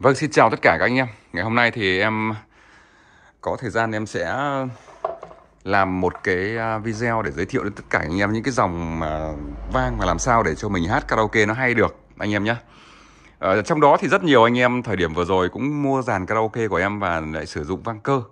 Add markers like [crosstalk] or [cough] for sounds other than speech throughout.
Vâng, xin chào tất cả các anh em Ngày hôm nay thì em có thời gian em sẽ làm một cái à, video để giới thiệu đến tất cả anh em những cái dòng à, mà vang và làm sao để cho mình hát karaoke nó hay được anh em nhé ở ờ, trong đó thì rất nhiều anh em thời điểm vừa rồi cũng mua dàn karaoke của em và lại sử dụng vang cơ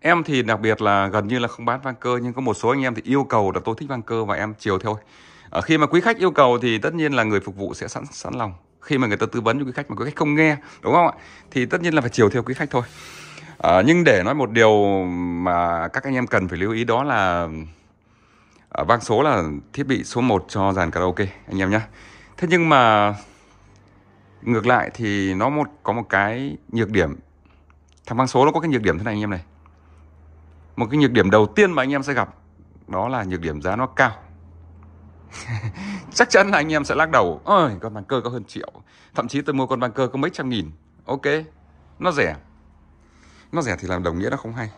em thì đặc biệt là gần như là không bán vang cơ nhưng có một số anh em thì yêu cầu là tôi thích vang cơ và em chiều thôi ở ờ, khi mà quý khách yêu cầu thì tất nhiên là người phục vụ sẽ sẵn sẵn lòng khi mà người ta tư vấn cho quý khách mà quý khách không nghe đúng không ạ thì tất nhiên là phải chiều theo quý khách thôi à, nhưng để nói một điều mà các anh em cần phải lưu ý đó là à, vang số là thiết bị số 1 cho dàn karaoke anh em nhé thế nhưng mà ngược lại thì nó một có một cái nhược điểm thằng vang số nó có cái nhược điểm thế này anh em này một cái nhược điểm đầu tiên mà anh em sẽ gặp đó là nhược điểm giá nó cao [laughs] chắc chắn là anh em sẽ lắc đầu ôi con bàn cơ có hơn triệu thậm chí tôi mua con bàn cơ có mấy trăm nghìn ok nó rẻ nó rẻ thì làm đồng nghĩa nó không hay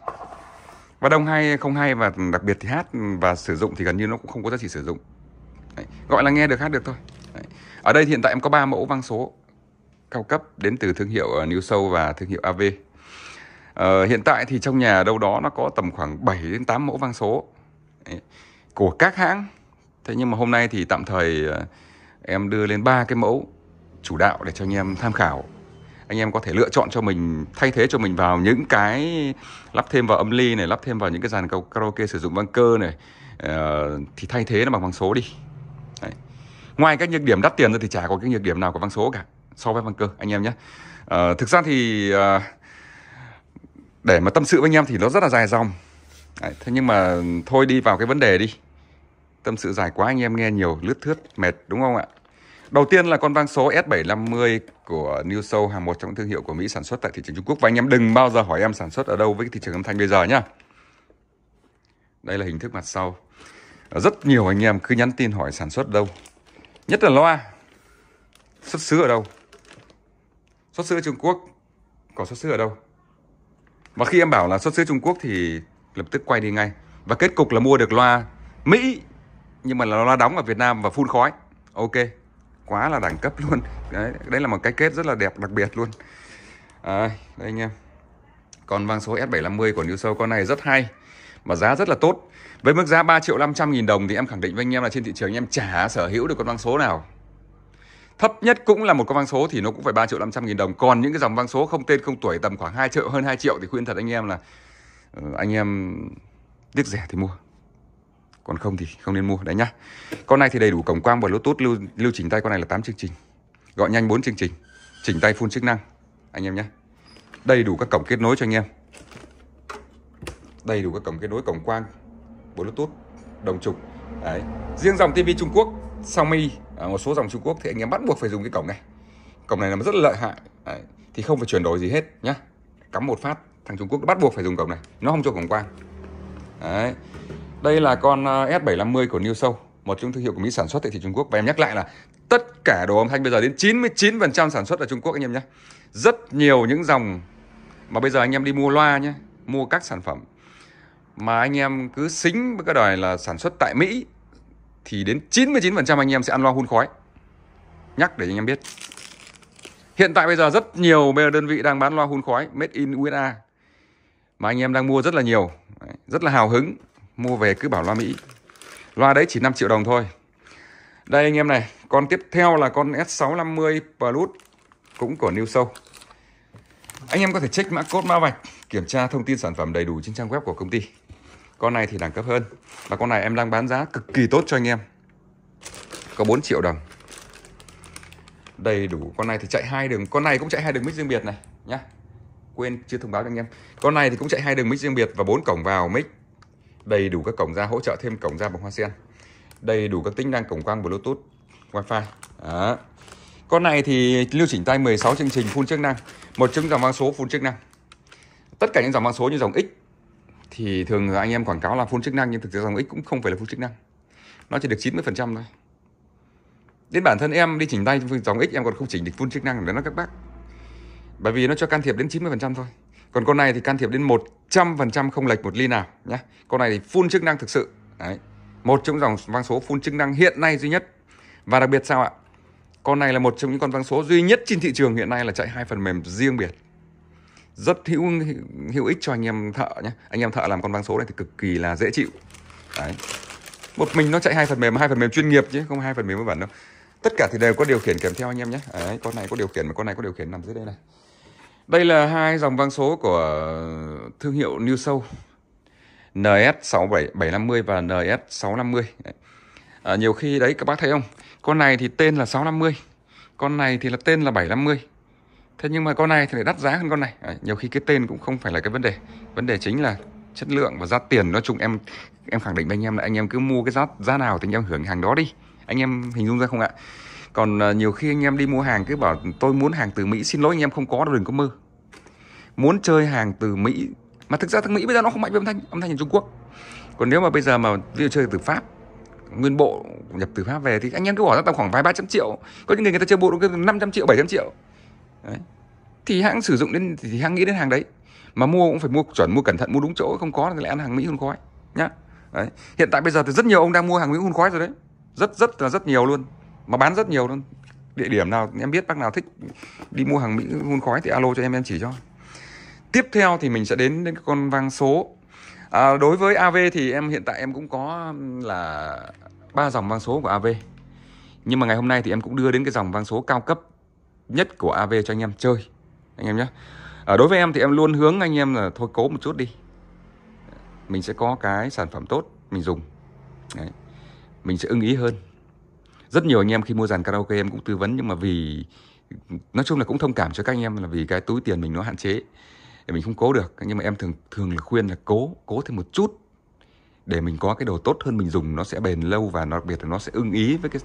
và đồng hay không hay và đặc biệt thì hát và sử dụng thì gần như nó cũng không có giá trị sử dụng Đấy. gọi là nghe được hát được thôi Đấy. ở đây hiện tại em có 3 mẫu vang số cao cấp đến từ thương hiệu ờ, New Soul và thương hiệu AV ờ, hiện tại thì trong nhà đâu đó nó có tầm khoảng 7 đến 8 mẫu vang số Đấy. của các hãng Thế nhưng mà hôm nay thì tạm thời ờ, em đưa lên ba cái mẫu chủ đạo để cho anh em tham khảo. Anh em có thể lựa chọn cho mình, thay thế cho mình vào những cái lắp thêm vào âm ly này, lắp thêm vào những cái dàn karaoke sử dụng vang cơ này. Uh, thì thay thế nó bằng vang số đi. Đấy. Ngoài các nhược điểm đắt tiền ra thì chả có cái nhược điểm nào của vang số cả so với vang cơ anh em nhé. Uh, thực ra thì uh, để mà tâm sự với anh em thì nó rất là dài dòng. Đấy, thế nhưng mà thôi đi vào cái vấn đề đi Tâm sự dài quá anh em nghe nhiều lướt thướt mệt đúng không ạ? Đầu tiên là con vang số S750 của New Soul hàng một trong những thương hiệu của Mỹ sản xuất tại thị trường Trung Quốc và anh em đừng bao giờ hỏi em sản xuất ở đâu với thị trường âm thanh bây giờ nhá. Đây là hình thức mặt sau. Ờ, rất nhiều anh em cứ nhắn tin hỏi sản xuất đâu. Nhất là loa. Xuất xứ ở đâu? Xuất xứ ở Trung Quốc. Có xuất xứ ở đâu? Và khi em bảo là xuất xứ Trung Quốc thì lập tức quay đi ngay. Và kết cục là mua được loa Mỹ nhưng mà nó đóng ở Việt Nam và phun khói ok quá là đẳng cấp luôn đấy đấy là một cái kết rất là đẹp đặc biệt luôn à, đây anh em còn vang số S750 của New Show con này rất hay mà giá rất là tốt với mức giá 3 triệu 500 nghìn đồng thì em khẳng định với anh em là trên thị trường anh em chả sở hữu được con vang số nào thấp nhất cũng là một con vang số thì nó cũng phải 3 triệu 500 nghìn đồng còn những cái dòng vang số không tên không tuổi tầm khoảng 2 triệu hơn 2 triệu thì khuyên thật anh em là ờ, anh em tiếc rẻ thì mua còn không thì không nên mua đấy nhá con này thì đầy đủ cổng quang và bluetooth lưu lưu trình tay con này là 8 chương trình gọi nhanh 4 chương trình chỉnh tay full chức năng anh em nhé đầy đủ các cổng kết nối cho anh em đầy đủ các cổng kết nối cổng quang bluetooth đồng trục đấy riêng dòng tivi Trung Quốc Xiaomi à, một số dòng Trung Quốc thì anh em bắt buộc phải dùng cái cổng này cổng này là rất lợi hại đấy. thì không phải chuyển đổi gì hết nhá cắm một phát thằng Trung Quốc bắt buộc phải dùng cổng này nó không cho cổng quang đấy đây là con ờ, S750 của New Soul, một trong thương hiệu của Mỹ sản xuất tại thị trường Quốc. Và em nhắc lại là tất cả đồ âm thanh bây giờ đến 99% sản xuất ở Trung Quốc anh em nhé. Rất nhiều những dòng mà bây giờ anh em đi mua loa nhé, mua các sản phẩm mà anh em cứ xính với cái đòi là sản xuất tại Mỹ thì đến 99% anh em sẽ ăn loa hun khói. Nhắc để anh em biết. Hiện tại bây giờ rất nhiều bây giờ đơn vị đang bán loa hun khói made in USA mà anh em đang mua rất là nhiều, rất là hào hứng mua về cứ bảo loa Mỹ. Loa đấy chỉ 5 triệu đồng thôi. Đây anh em này, con tiếp theo là con S650 Plus cũng của New Soul. Anh em có thể check mã code mã vạch, kiểm tra thông tin sản phẩm đầy đủ trên trang web của công ty. Con này thì đẳng cấp hơn và con này em đang bán giá cực kỳ tốt cho anh em. Có 4 triệu đồng. Đầy đủ, con này thì chạy hai đường, con này cũng chạy hai đường mic riêng biệt này nhá. Quên chưa thông báo cho anh em. Con này thì cũng chạy hai đường mic riêng biệt và bốn cổng vào mic đầy đủ các cổng ra hỗ trợ thêm cổng ra bằng hoa sen đầy đủ các tính năng cổng quang bluetooth wifi đó. con này thì lưu chỉnh tay 16 chương trình full chức năng một chứng dòng vang số full chức năng tất cả những dòng vang số như dòng x thì thường anh em quảng cáo là full chức năng nhưng thực ra dòng x cũng không phải là full chức năng nó chỉ được 90% thôi đến bản thân em đi chỉnh tay dòng x em còn không chỉnh được full chức năng nữa các bác bởi vì nó cho can thiệp đến 90% thôi còn con này thì can thiệp đến 100% không lệch một ly nào nhé. Con này thì full chức năng thực sự. Đấy. Một trong dòng vang số full chức năng hiện nay duy nhất. Và đặc biệt sao ạ? Con này là một trong những con vang số duy nhất trên thị trường hiện nay là chạy hai phần mềm riêng biệt. Rất hữu hữu ích cho anh em thợ nhé. Anh em thợ làm con vang số này thì cực kỳ là dễ chịu. Đấy. Một mình nó chạy hai phần mềm, hai phần mềm chuyên nghiệp chứ không hai phần mềm với bản đâu. Tất cả thì đều có điều khiển kèm theo anh em nhé. Đấy, con này có điều khiển mà con này có điều khiển nằm dưới đây này. Đây là hai dòng vang số của thương hiệu New Soul NS67750 và NS650 à, Nhiều khi đấy các bác thấy không Con này thì tên là 650 Con này thì là tên là 750 Thế nhưng mà con này thì lại đắt giá hơn con này à, Nhiều khi cái tên cũng không phải là cái vấn đề Vấn đề chính là chất lượng và giá tiền Nói chung em em khẳng định với anh em là anh em cứ mua cái giá giá nào thì anh em hưởng hàng đó đi Anh em hình dung ra không ạ còn à, nhiều khi anh em đi mua hàng cứ bảo tôi muốn hàng từ mỹ xin lỗi anh em không có đâu đừng có mơ muốn chơi hàng từ mỹ mà thực ra từ mỹ bây giờ nó không mạnh với âm thanh âm thanh ở trung quốc còn nếu mà bây giờ mà ví dụ chơi từ pháp nguyên bộ nhập từ pháp về thì anh em cứ bỏ ra tầm khoảng vài ba trăm triệu có những người người ta chơi bộ được năm trăm triệu bảy trăm triệu đấy. thì hãng sử dụng đến thì hãng nghĩ đến hàng đấy mà mua cũng phải mua chuẩn mua cẩn thận mua đúng chỗ không có thì lại ăn hàng mỹ hun khói nhá đấy. hiện tại bây giờ thì rất nhiều ông đang mua hàng mỹ hun khói rồi đấy rất rất là rất nhiều luôn mà bán rất nhiều luôn địa điểm nào em biết bác nào thích đi mua hàng mỹ hun khói thì alo cho em em chỉ cho tiếp theo thì mình sẽ đến đến con vang số à, đối với av thì em hiện tại em cũng có là ba dòng vang số của av nhưng mà ngày hôm nay thì em cũng đưa đến cái dòng vang số cao cấp nhất của av cho anh em chơi anh em nhé à, đối với em thì em luôn hướng anh em là thôi cố một chút đi mình sẽ có cái sản phẩm tốt mình dùng Đấy. mình sẽ ưng ý hơn rất nhiều anh em khi mua dàn karaoke em cũng tư vấn nhưng mà vì nói chung là cũng thông cảm cho các anh em là vì cái túi tiền mình nó hạn chế để mình không cố được nhưng mà em thường thường là khuyên là cố cố thêm một chút để mình có cái đồ tốt hơn mình dùng nó sẽ bền lâu và nó đặc biệt là nó sẽ ưng ý với cái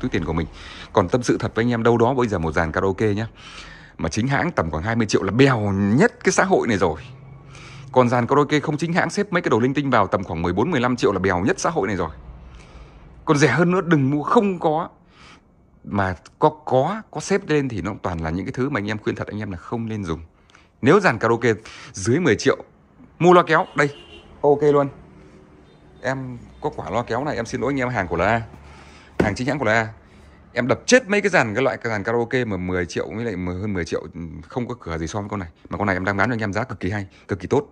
túi tiền của mình còn tâm sự thật với anh em đâu đó bây giờ một dàn karaoke nhá mà chính hãng tầm khoảng 20 triệu là bèo nhất cái xã hội này rồi còn dàn karaoke không chính hãng xếp mấy cái đồ linh tinh vào tầm khoảng 14 15 triệu là bèo nhất xã hội này rồi còn rẻ hơn nữa đừng mua không có mà có có có xếp lên thì nó toàn là những cái thứ mà anh em khuyên thật anh em là không nên dùng nếu dàn karaoke dưới 10 triệu mua loa kéo đây ok luôn em có quả loa kéo này em xin lỗi anh em hàng của là hàng chính hãng của là em đập chết mấy cái dàn cái loại cái dàn karaoke mà 10 triệu với lại hơn 10 triệu ừ, không có cửa gì so với con này mà con này em đang bán cho anh em giá cực kỳ hay cực kỳ tốt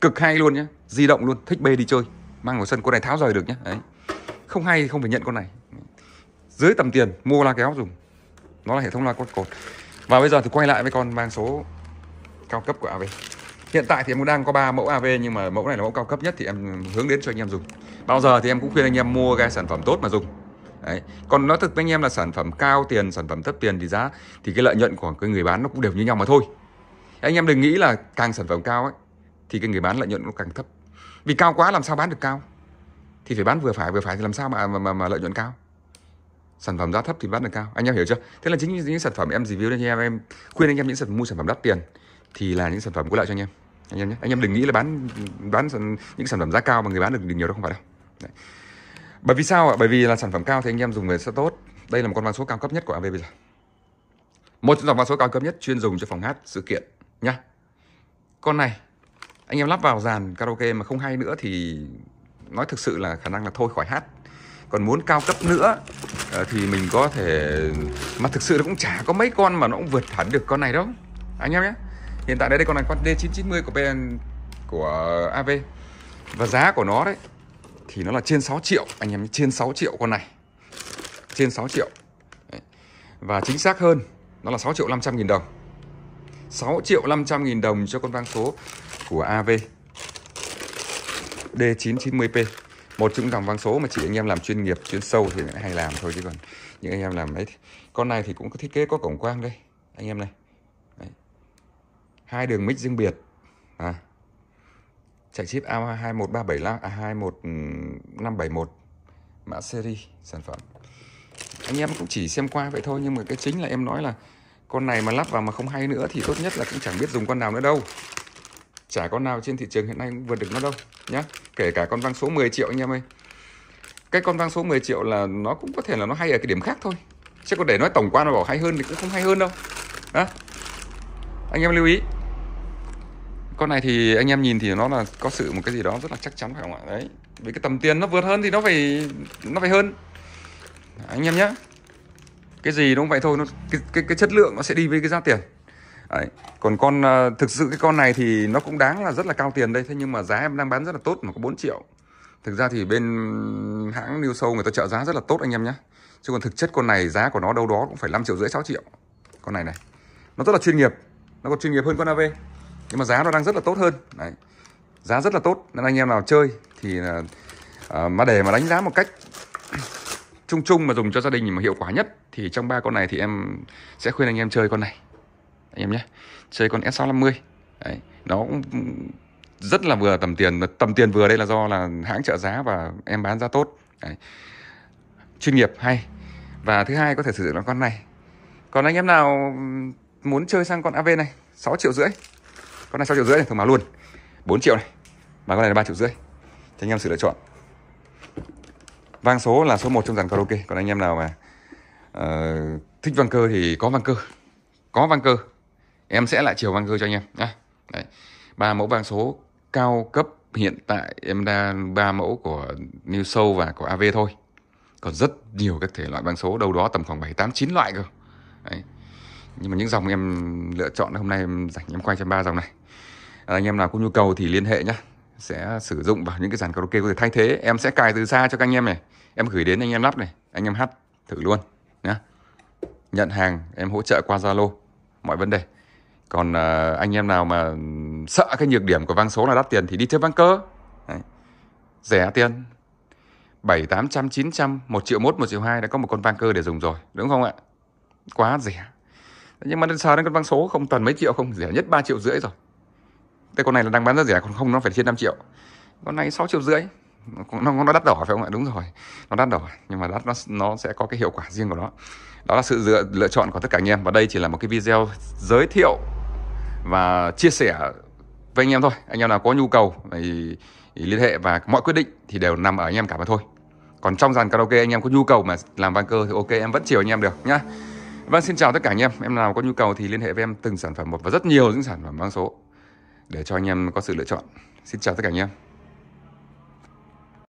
cực hay luôn nhé di động luôn thích bê đi chơi mang vào sân con này tháo rời được nhé đấy không hay thì không phải nhận con này dưới tầm tiền mua la kéo dùng nó là hệ thống loa quad cột và bây giờ thì quay lại với con mang số cao cấp của AV hiện tại thì em cũng đang có 3 mẫu AV nhưng mà mẫu này là mẫu cao cấp nhất thì em hướng đến cho anh em dùng bao giờ thì em cũng khuyên anh em mua cái sản phẩm tốt mà dùng Đấy. còn nói thật với anh em là sản phẩm cao tiền sản phẩm thấp tiền thì giá thì cái lợi nhuận của cái người bán nó cũng đều như nhau mà thôi anh em đừng nghĩ là càng sản phẩm cao ấy thì cái người bán lợi nhuận nó càng thấp vì cao quá làm sao bán được cao thì phải bán vừa phải vừa phải thì làm sao mà mà, mà, mà lợi nhuận cao sản phẩm giá thấp thì bán được cao anh em hiểu chưa thế là chính những, những sản phẩm em review cho anh em em khuyên anh em những sản phẩm mua sản phẩm đắt tiền thì là những sản phẩm có lợi cho anh em anh em nhé anh em đừng nghĩ là bán bán những sản phẩm giá cao mà người bán được, nhiều đâu không phải đâu Đấy. bởi vì sao ạ bởi vì là sản phẩm cao thì anh em dùng về sẽ tốt đây là một con van số cao cấp nhất của AV bây giờ một dòng van số cao cấp nhất chuyên dùng cho phòng hát sự kiện nhá con này anh em lắp vào dàn karaoke mà không hay nữa thì nói thực sự là khả năng là thôi khỏi hát còn muốn cao cấp nữa ờ, thì mình có thể mà thực sự nó cũng chả có mấy con mà nó cũng vượt hẳn được con này đâu anh em nhé hiện tại đây đây con này con D990 của PN của AV và giá của nó đấy thì nó là trên 6 triệu anh em trên 6 triệu con này trên 6 triệu và chính xác hơn nó là 6 triệu 500 nghìn đồng 6 triệu 500 nghìn đồng cho con vang số của AV D990P một trong dòng vang số mà chị anh em làm chuyên nghiệp chuyên sâu thì hay làm thôi chứ còn những anh em làm ấy con này thì cũng có thiết kế có cổng quang đây anh em này đấy. hai đường mic riêng biệt à chạy chip A21375 à 21571 mã series sản phẩm anh em cũng chỉ xem qua vậy thôi nhưng mà cái chính là em nói là con này mà lắp vào mà không hay nữa thì tốt nhất là cũng chẳng biết dùng con nào nữa đâu chả con nào trên thị trường hiện nay cũng vượt được nó đâu nhá kể cả con vang số 10 triệu anh em ơi cái con vang số 10 triệu là nó cũng có thể là nó hay ở cái điểm khác thôi chứ còn để nói tổng quan mà bảo hay hơn thì cũng không hay hơn đâu đó anh em lưu ý con này thì anh em nhìn thì nó là có sự một cái gì đó rất là chắc chắn phải không ạ đấy với cái tầm tiền nó vượt hơn thì nó phải nó phải hơn anh em nhé cái gì nó cũng vậy thôi nó cái, cái cái chất lượng nó sẽ đi với cái giá tiền Đấy. Còn con ờ, thực sự cái con này thì nó cũng đáng là rất là cao tiền đây Thế nhưng mà giá em đang bán rất là tốt mà có 4 triệu Thực ra thì bên hãng New Show người ta trợ giá rất là tốt anh em nhé Chứ còn thực chất con này giá của nó đâu đó cũng phải 5 triệu rưỡi 6 triệu Con này này Nó rất là chuyên nghiệp Nó còn chuyên nghiệp hơn con AV Nhưng mà giá nó đang rất là tốt hơn Đấy. Giá rất là tốt Nên anh em nào chơi thì uh, mà để mà đánh giá một cách chung chung mà dùng cho gia đình mà hiệu quả nhất Thì trong ba con này thì em sẽ khuyên anh em chơi con này anh em nhé chơi con S650 đấy nó cũng rất là vừa tầm tiền tầm tiền vừa đây là do là hãng trợ giá và em bán giá tốt đấy. chuyên nghiệp hay và thứ hai có thể sử dụng con này còn anh em nào muốn chơi sang con AV này 6 triệu rưỡi con này 6 triệu rưỡi này thông báo luôn 4 triệu này và con này là 3 triệu rưỡi cho anh em sự lựa chọn vang số là số 1 trong dàn karaoke còn anh em nào mà uh, thích vang cơ thì có vang cơ có vang cơ em sẽ lại chiều vang cơ cho anh em nhá ba mẫu vang số cao cấp hiện tại em đa ba mẫu của New Soul và của AV thôi còn rất nhiều các thể loại vang số đâu đó tầm khoảng bảy tám chín loại cơ Đấy. nhưng mà những dòng em lựa chọn hôm nay em rảnh em quay cho ba dòng này à, anh em nào có nhu cầu thì liên hệ nhá sẽ sử dụng vào những cái dàn karaoke có thể thay thế em sẽ cài từ xa cho các anh em này em gửi đến anh em lắp này anh em hát thử luôn nhá nhận hàng em hỗ trợ qua zalo mọi vấn đề còn uh, anh em nào mà sợ cái nhược điểm của vang số là đắt tiền thì đi chơi vang cơ Đấy. rẻ tiền bảy tám trăm chín trăm một triệu mốt một triệu hai đã có một con vang cơ để dùng rồi đúng không ạ quá rẻ nhưng mà đơn sờ đến con vang số không tần mấy triệu không rẻ nhất 3 triệu rưỡi rồi cái con này là đang bán rất rẻ còn không nó phải trên 5 triệu con này 6 triệu rưỡi nó nó đắt đỏ phải không ạ đúng rồi nó đắt đỏ nhưng mà đắt nó nó sẽ có cái hiệu quả riêng của nó đó là sự lựa, lựa chọn của tất cả anh em và đây chỉ là một cái video giới thiệu và chia sẻ với anh em thôi anh em nào có nhu cầu thì, thì liên hệ và mọi quyết định thì đều nằm ở anh em cả mà thôi còn trong dàn karaoke anh em có nhu cầu mà làm van cơ thì ok em vẫn chiều anh em được nhá vâng xin chào tất cả anh em em nào có nhu cầu thì liên hệ với em từng sản phẩm một và rất nhiều những sản phẩm mang số để cho anh em có sự lựa chọn xin chào tất cả anh em